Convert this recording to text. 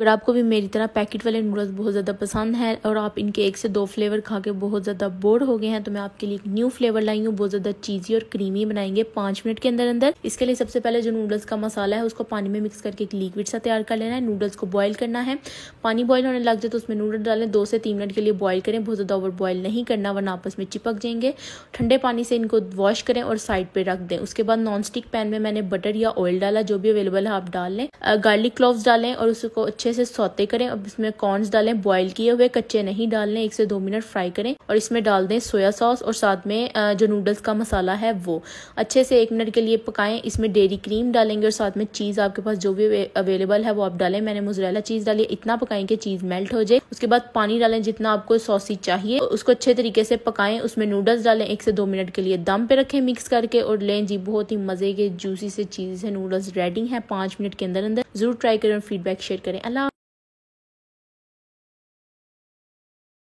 अगर आपको भी मेरी तरह पैकेट वाले नूडल्स बहुत ज़्यादा पसंद है और आप इनके एक से दो फ्लेवर खा के बहुत ज़्यादा बोर हो गए हैं तो मैं आपके लिए एक न्यू फ्लेवर लाई हूँ बहुत ज़्यादा चीज़ी और क्रीमी बनाएंगे पाँच मिनट के अंदर अंदर इसके लिए सबसे पहले जो नूडल्स का मसाला है उसको पानी में मिक्स करके एक लिक्विड सा तैयार कर लेना है नूडल्स को बॉयल करना है पानी बॉयल होने लग जाए तो उसमें नूडल डालें दो से तीन मिनट के लिए बॉयल करें बहुत ज़्यादा ओवर बॉयल नहीं करना वरना आपस में चिपक जाएंगे ठंडे पानी से इनको वॉश करें और साइड पर रख दें उसके बाद नॉन स्टिक पैन में मैंने बटर या ऑयल डाला जो भी अवेलेबल है आप डाल लें गार्लिक क्लॉव्स डालें और उसको अच्छे अच्छे से सौते करें अब इसमें कॉर्नस डालें बॉयल किए हुए कच्चे नहीं डालने एक से दो मिनट फ्राई करें और इसमें डाल दें सोया सॉस और साथ में जो नूडल्स का मसाला है वो अच्छे से एक मिनट के लिए पकाएं इसमें डेरी क्रीम डालेंगे और साथ में चीज़ आपके पास जो भी अवेलेबल है वो आप डालें मैंने मुजरेला चीज़ डाली इतना पकाएं कि चीज़ मेल्ट हो जाए उसके बाद पानी डालें जितना आपको सॉसी चाहिए उसको अच्छे तरीके से पकाएं उसमें नूडल्स डालें एक से दो मिनट के लिए दम पे रखें मिक्स करके और लें जी बहुत ही मज़े के जूसी से चीज़ से नूडल्स रेडी हैं पाँच मिनट के अंदर अंदर ज़रूर ट्राई करें और फीडबैक शेयर करें अल्लाह